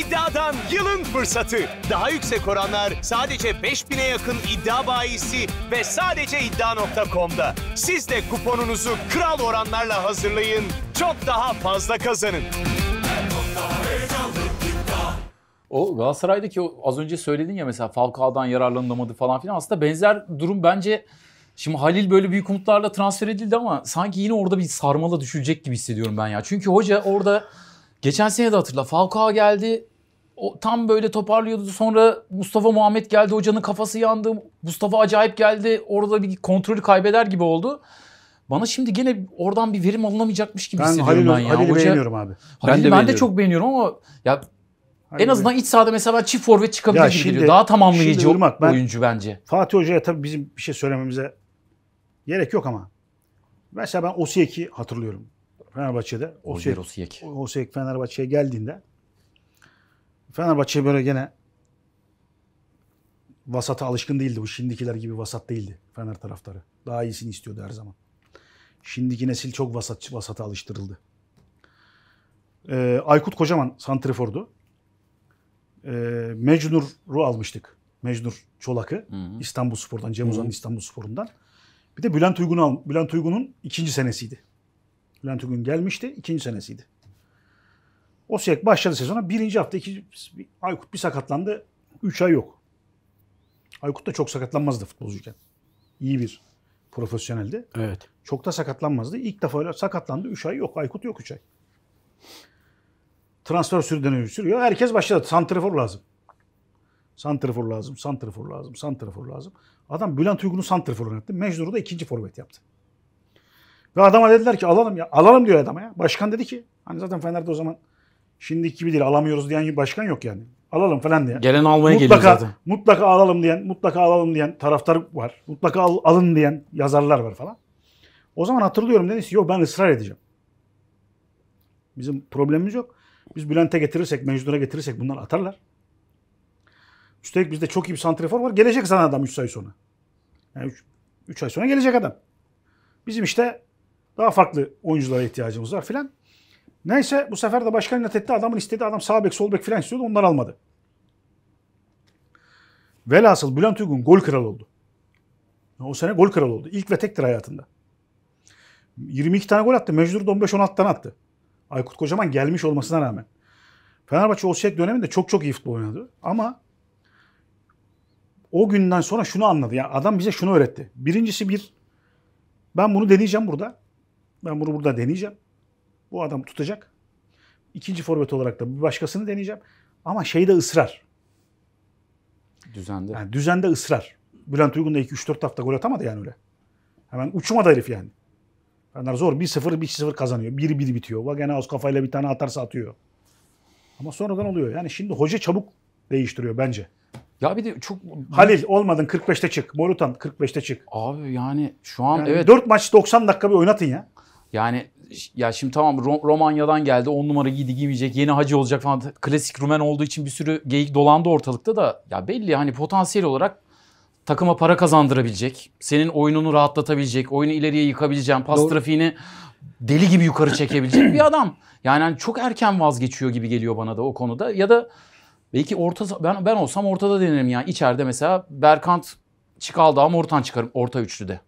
iddiadan yılın fırsatı. Daha yüksek oranlar sadece 5000'e yakın iddia bayisi ve sadece iddia.com'da. Siz de kuponunuzu kral oranlarla hazırlayın. Çok daha fazla kazanın. O Galatasaray'daki o, az önce söyledin ya mesela Falcao'dan yararlanılamadı falan filan. Aslında benzer durum bence Şimdi Halil böyle büyük umutlarla transfer edildi ama sanki yine orada bir sarmala düşülecek gibi hissediyorum ben ya. Çünkü hoca orada Geçen sene de hatırla Falcao geldi. O tam böyle toparlıyordu. Sonra Mustafa Muhammed geldi. Hocanın kafası yandı. Mustafa acayip geldi. Orada bir kontrolü kaybeder gibi oldu. Bana şimdi gene oradan bir verim alınamayacakmış gibi ben hissediyorum Halil, ben ya. Halil'i Hoca, beğeniyorum abi. Halil, ben, de, ben beğeniyorum. de çok beğeniyorum ama ya en azından beğen... iç sahada mesela ben çift forvet çıkabilir ya gibi geliyor. Daha tamamlayıcı şimdi Irmak, ben, oyuncu bence. Fatih Hoca'ya tabii bizim bir şey söylememize gerek yok ama mesela ben Osiyek'i hatırlıyorum. Fenerbahçe'de. Olger Osijek. Osijek Fenerbahçe'ye geldiğinde Fenerbahçe böyle gene vasata alışkın değildi. Bu şimdikiler gibi vasat değildi Fener taraftarı. Daha iyisini istiyordu her zaman. Şimdiki nesil çok vasat, vasata alıştırıldı. Ee, Aykut Kocaman santrifordu. Ee, Mecnur'u almıştık. Mecnur Çolak'ı İstanbul Spor'dan, Cem Uzan'ın İstanbul Spor'undan. Bir de Bülent Uygun'un Bülent Uygun'un ikinci senesiydi. Bülent Ugün gelmişti. ikinci senesiydi. Osijek başladı sezona. Birinci hafta iki, Aykut bir sakatlandı. Üç ay yok. Aykut da çok sakatlanmazdı futbolcuyken. İyi bir profesyoneldi. Evet. Çok da sakatlanmazdı. İlk defa öyle sakatlandı. Üç ay yok. Aykut yok üç ay. Transfer sürdüğünü sürüyor. Herkes başladı. Santrifor lazım. Santrifor lazım, santrifor lazım, santrifor lazım. Adam Bülent Uygun'u santrifor yönetti. Mecnur'u da ikinci forvet yaptı. Ve adama dediler ki alalım ya. Alalım diyor adama ya. Başkan dedi ki hani zaten Fener'de o zaman şimdiki gibi değil alamıyoruz diyen başkan yok yani. Alalım falan diye. Gelen almaya mutlaka, geliyor zaten. Mutlaka alalım diyen, mutlaka alalım diyen taraftar var. Mutlaka al, alın diyen yazarlar var falan. O zaman hatırlıyorum dedi ki yok ben ısrar edeceğim. Bizim problemimiz yok. Biz Bülent'e getirirsek, Mecnun'a getirirsek bunlar atarlar. Üstelik bizde çok iyi bir santrifor var. Gelecek sana adam 3 ay sonra. Yani 3 ay sonra gelecek adam. Bizim işte daha farklı oyunculara ihtiyacımız var filan. Neyse bu sefer de başkan etti adamın istediği adam sağ bek sol bek filan istiyordu. Onlar almadı. Velhasıl Bülent Uygun gol kralı oldu. O sene gol kralı oldu. İlk ve tektir hayatında. 22 tane gol attı. Mecdur 15 16 tane attı. Aykut Kocaman gelmiş olmasına rağmen. Fenerbahçe Olsek döneminde çok çok iyi futbol oynadı. Ama o günden sonra şunu anladı. Yani adam bize şunu öğretti. Birincisi bir ben bunu deneyeceğim burada. Ben bunu burada deneyeceğim. Bu adam tutacak. İkinci forvet olarak da bir başkasını deneyeceğim. Ama şeyde ısrar. Düzende. Yani düzende ısrar. Bülent Uygun da 2-3-4 hafta gol atamadı yani öyle. Hemen uçmadı herif yani. Fener zor. 1-0, 1-0 kazanıyor. 1-1 bitiyor. Bak gene az kafayla bir tane atarsa atıyor. Ama sonradan oluyor. Yani şimdi hoca çabuk değiştiriyor bence. Ya bir de çok... Halil olmadın 45'te çık. Morutan 45'te çık. Abi yani şu an yani evet. 4 maç 90 dakika bir oynatın ya. Yani ya şimdi tamam Romanya'dan geldi 10 numara giydi giymeyecek yeni hacı olacak falan klasik Rumen olduğu için bir sürü geyik dolandı ortalıkta da ya belli hani potansiyel olarak takıma para kazandırabilecek, senin oyununu rahatlatabilecek, oyunu ileriye yıkabileceğin, pas Doğru. trafiğini deli gibi yukarı çekebilecek bir adam. Yani hani çok erken vazgeçiyor gibi geliyor bana da o konuda ya da belki orta ben ben olsam ortada denerim yani içeride mesela Berkant çıkaldı ama ortan çıkarım orta üçlüde.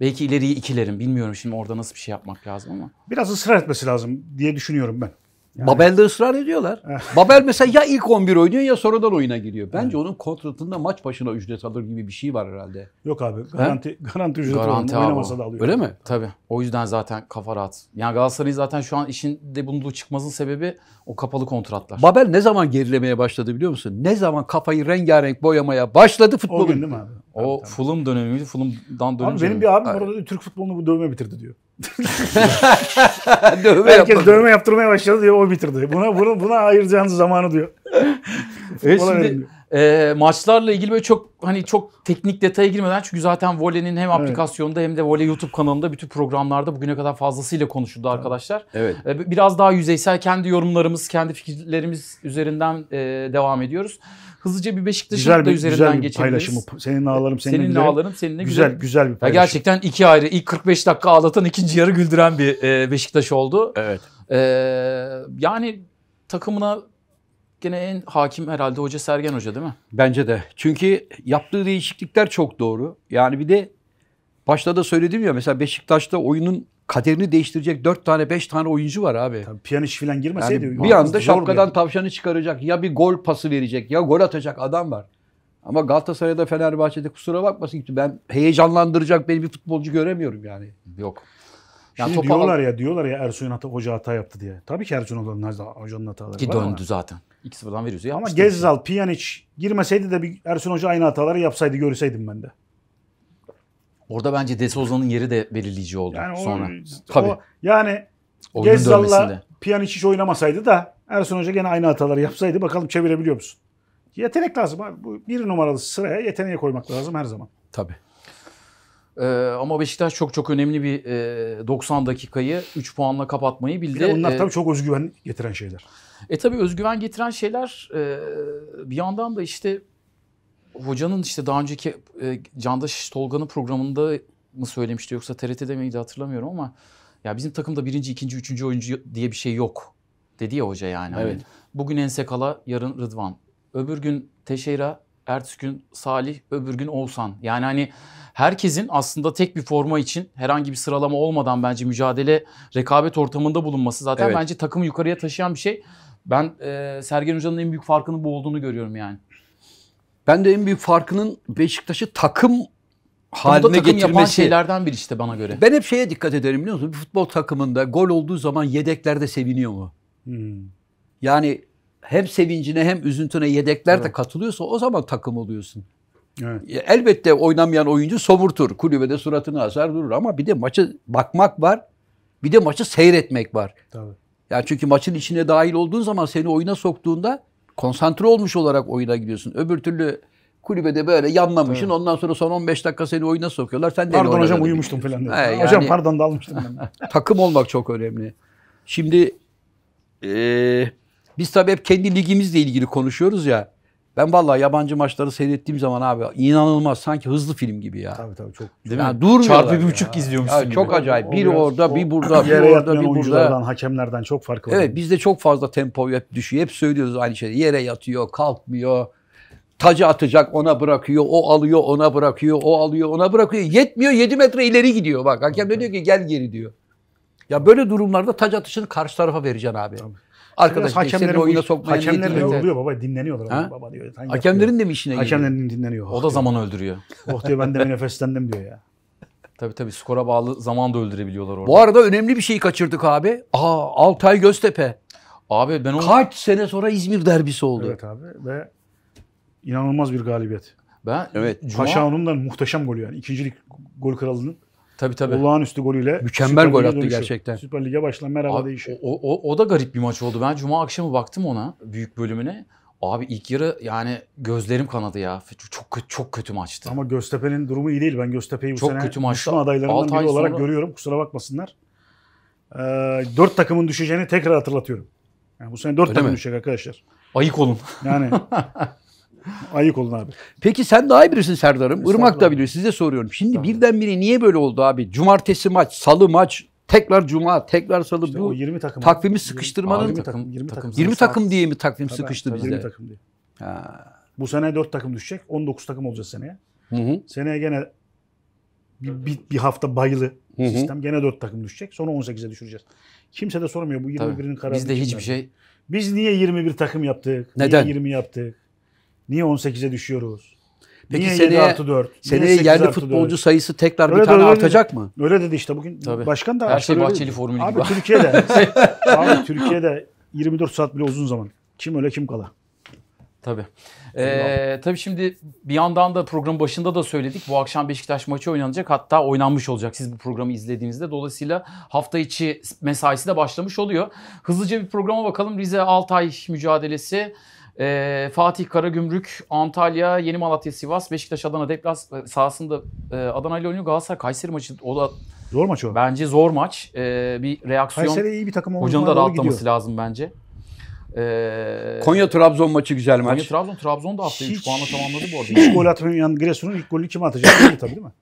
Belki ileriyi ikilerim. Bilmiyorum şimdi orada nasıl bir şey yapmak lazım ama. Biraz ısrar etmesi lazım diye düşünüyorum ben. Yani. Babel'de ısrar ediyorlar. Babel mesela ya ilk 11 oynuyor ya sonradan oyuna giriyor. Bence evet. onun kontratında maç başına ücret alır gibi bir şey var herhalde. Yok abi garanti He? garanti ücret garanti alıyor. Oynamasa da alıyor. Öyle mi? Tabii. O yüzden zaten kafa rahat. Yani Galatasaray'ın zaten şu an işinde bulunduğu çıkmazın sebebi o kapalı kontratlar. Babel ne zaman gerilemeye başladı biliyor musun? Ne zaman kafayı rengarenk boyamaya başladı futbolun. O gün değil mi abi? O tabii, tabii. Fulham dönemiydi. Fulham'dan dönünce. Abi benim bir abim orada Türk futbolunu bu dövme bitirdi diyor. dövme Herkes yapmadı. dövme yaptırmaya başladı diyor o bitirdi. Buna bunu buna ayıracağınız zamanı diyor. e şimdi, e, maçlarla ilgili böyle çok hani çok teknik detaya girmeden çünkü zaten volenin hem evet. aplikasyonda hem de voley YouTube kanalında bütün programlarda bugüne kadar fazlasıyla konuşuldu evet. arkadaşlar. Evet. E, biraz daha yüzeysel kendi yorumlarımız, kendi fikirlerimiz üzerinden e, devam ediyoruz. Hızlıca bir Beşiktaş'ın da bir, üzerinden güzel bir geçebiliriz. paylaşımı. Senin ağlarım, seninle Senin ağlarım, seninle güzel. Güzel, güzel bir paylaşım. Ya gerçekten iki ayrı, ilk 45 dakika ağlatan, ikinci yarı güldüren bir e, Beşiktaş oldu. Evet. E, yani takımına gene en hakim herhalde hoca Sergen Hoca değil mi? Bence de. Çünkü yaptığı değişiklikler çok doğru. Yani bir de başta da söyledim ya mesela Beşiktaş'ta oyunun kaderini değiştirecek 4 tane 5 tane oyuncu var abi. Tabii Piyaniş falan girmeseydi. Yani bir anda şapkadan yani. tavşanı çıkaracak ya bir gol pası verecek ya gol atacak adam var. Ama Galatasaray'da Fenerbahçe'de kusura bakmasın ki ben heyecanlandıracak beni bir futbolcu göremiyorum yani. Yok. Yani Şimdi diyorlar ya diyorlar ya Ersun hata, hoca hata yaptı diye. Tabii ki Ersoy'un hocanın hataları Ki var döndü ama. zaten. 2-0'dan veriyoruz. Ama şey. Gezzal, Pjanic girmeseydi de bir Ersun Hoca aynı hataları yapsaydı görseydim ben de. Orada bence De Souza'nın yeri de belirleyici oldu yani sonra. O, Tabii. O, yani Oyunun Gezzal'la Pjanic hiç oynamasaydı da Ersun Hoca gene aynı hataları yapsaydı bakalım çevirebiliyor musun? Yetenek lazım abi. Bu bir numaralı sıraya yeteneği koymak lazım her zaman. Tabii. Ee, ama Beşiktaş çok çok önemli bir e, 90 dakikayı 3 puanla kapatmayı bildi. Bir de bunlar ee, tabii çok özgüven getiren şeyler. E tabii özgüven getiren şeyler e, bir yandan da işte hocanın işte daha önceki e, Candaş Tolga'nın programında mı söylemişti yoksa TRT'de miydi hatırlamıyorum ama ya bizim takımda birinci, ikinci, üçüncü oyuncu diye bir şey yok dedi ya hoca yani. Hani evet. Hani bugün Ensekala, yarın Rıdvan. Öbür gün Teşeyra ertesi gün Salih, öbür gün Oğuzhan. Yani hani herkesin aslında tek bir forma için herhangi bir sıralama olmadan bence mücadele, rekabet ortamında bulunması zaten evet. bence takımı yukarıya taşıyan bir şey. Ben e, Sergen Hoca'nın en büyük farkının bu olduğunu görüyorum yani. Ben de en büyük farkının Beşiktaş'ı takım haline takım getirmesi. yapan şeylerden biri işte bana göre. Ben hep şeye dikkat ederim biliyor musun? Bir futbol takımında gol olduğu zaman yedeklerde seviniyor mu? Hmm. Yani hem sevincine hem üzüntüne yedekler evet. de katılıyorsa o zaman takım oluyorsun. Evet. E, elbette oynamayan oyuncu somurtur. Kulübede suratını asar durur ama bir de maçı bakmak var. Bir de maçı seyretmek var. Tabii. Yani çünkü maçın içine dahil olduğun zaman seni oyuna soktuğunda konsantre olmuş olarak oyuna gidiyorsun. Öbür türlü kulübede böyle yanlamışsın. Evet. Ondan sonra son 15 dakika seni oyuna sokuyorlar. Sen pardon hocam uyumuştum falan. He, yani, hocam pardon dalmıştım ben. takım olmak çok önemli. Şimdi eee biz tabii hep kendi ligimizle ilgili konuşuyoruz ya. Ben vallahi yabancı maçları seyrettiğim zaman abi inanılmaz sanki hızlı film gibi ya. Tabii tabii çok. Değil Yani durmuyorlar. Çarpı bir buçuk izliyormuşsun ya, gibi. Çok acayip. Bir o orada, bir burada, bir orada, bir burada. hakemlerden çok farklı. var. Evet bizde çok fazla tempo hep düşüyor. Hep söylüyoruz aynı şeyi. Yere yatıyor, kalkmıyor. Tacı atacak ona bırakıyor, o alıyor ona bırakıyor, o alıyor ona bırakıyor. Yetmiyor 7 metre ileri gidiyor bak. Hakem de diyor ki gel geri diyor. Ya böyle durumlarda tac atışını karşı tarafa vereceksin abi. Tabii. Arkadaş hakemleri oyuna sokmaya de yoruluyor baba dinleniyorlar. Ha? Baba diyor. Hakemlerin de mi işine geliyor? Hakemlerin dinleniyor. O da diyor. zaman öldürüyor. Oh diyor ben de nefeslendim diyor ya. Tabii tabii skora bağlı zaman da öldürebiliyorlar orada. Bu arada önemli bir şeyi kaçırdık abi. Aa Altay Göztepe. Abi ben onu... Kaç sene sonra İzmir derbisi oldu. Evet abi ve inanılmaz bir galibiyet. Ben evet. Cuma... Paşa Hanım'dan muhteşem golü yani. İkincilik gol kralının. Tabii tabii. Olağanüstü golüyle. Mükemmel Süper gol attı dönüşü. gerçekten. Süper Lig'e başlayan merhaba Abi, değişiyor. O, o, o da garip bir maç oldu. Ben cuma akşamı baktım ona büyük bölümüne. Abi ilk yarı yani gözlerim kanadı ya. Çok çok kötü maçtı. Ama Göztepe'nin durumu iyi değil. Ben Göztepe'yi bu çok sene kötü maçtı. adaylarından biri olarak görüyorum. Kusura bakmasınlar. Ee, dört takımın düşeceğini tekrar hatırlatıyorum. Yani bu sene dört Öyle takım mi? düşecek arkadaşlar. Ayık olun. Yani Ayık olun abi. Peki sen daha iyi birisin Serdar'ım. Irmak da biliyor. Size soruyorum. Şimdi birdenbire niye böyle oldu abi? Cumartesi maç, salı maç, tekrar cuma, tekrar salı işte bu. 20 takım. Takvimi sıkıştırmanın 20 takım 20 takım, 20 takım diye mi takvim tabii, sıkıştı tabii, bizde? 20 takım diye. Ha. Bu sene 4 takım düşecek. 19 takım olacağız seneye. Hı hı. Seneye gene bir, bir, bir hafta bayılı hı hı. sistem. Gene 4 takım düşecek. Sonra 18'e düşüreceğiz. Kimse de sormuyor bu 21'in kararı. de hiçbir şey. Biz niye 21 takım yaptık? Neden? Niye 20 yaptık? Niye 18'e düşüyoruz? Peki Niye seneye, 7 artı 4? Seneye yerli futbolcu 4? sayısı tekrar öyle bir tane öyle artacak mı? Öyle dedi işte bugün Tabii. başkan da. Her şey Bahçeli dedi. formülü abi, gibi. Türkiye'de, abi Türkiye'de 24 saat bile uzun zaman. Kim öyle kim kala. Tabii. Ee, tabii şimdi bir yandan da program başında da söyledik. Bu akşam Beşiktaş maçı oynanacak. Hatta oynanmış olacak siz bu programı izlediğinizde. Dolayısıyla hafta içi mesaisi de başlamış oluyor. Hızlıca bir programa bakalım. Rize Altay mücadelesi. E, Fatih Karagümrük, Antalya, Yeni Malatya, Sivas, Beşiktaş, Adana deplas e, sahasında e, Adana ile oynuyor. Galatasaray Kayseri maçı o da zor maç o. Bence zor maç. E, bir reaksiyon. Kayseri iyi bir takım olduğuna Hocanın da rahatlaması gidiyor. lazım bence. E, Konya Trabzon maçı güzel maç. Konya Trabzon Trabzon da haftayı 3 puanla tamamladı bu arada. Hiç gol atmayan Giresun'un ilk golü kim atacak? tabii değil mi?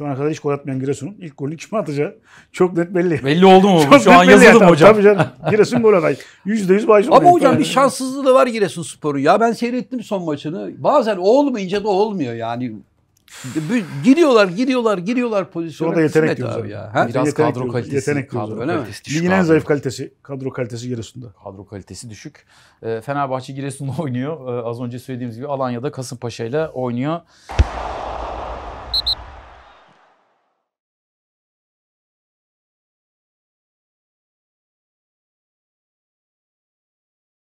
Şu ana kadar hiç gol atmayan Giresun'un ilk golünü kim atacağı çok net belli. Belli oldu mu? Çok Şu an yazıldı mı hocam? Tabii canım. Giresun gol aday. %100 Baysun. Ama hocam bir şanssızlığı da var Giresun sporu. Ya ben seyrettim son maçını. Bazen olmayınca da olmuyor yani. Giriyorlar, giriyorlar, giriyorlar pozisyona. Orada yetenek yok abi ya. Ha? Biraz yetenek kadro kalitesi. Yetenek kadro öyle Ligin en zayıf kalitesi. Kadro kalitesi Giresun'da. Kadro kalitesi düşük. Ee, Fenerbahçe Giresun'la oynuyor. Ee, az önce söylediğimiz gibi Alanya'da Kasımpaşa ile oynuyor.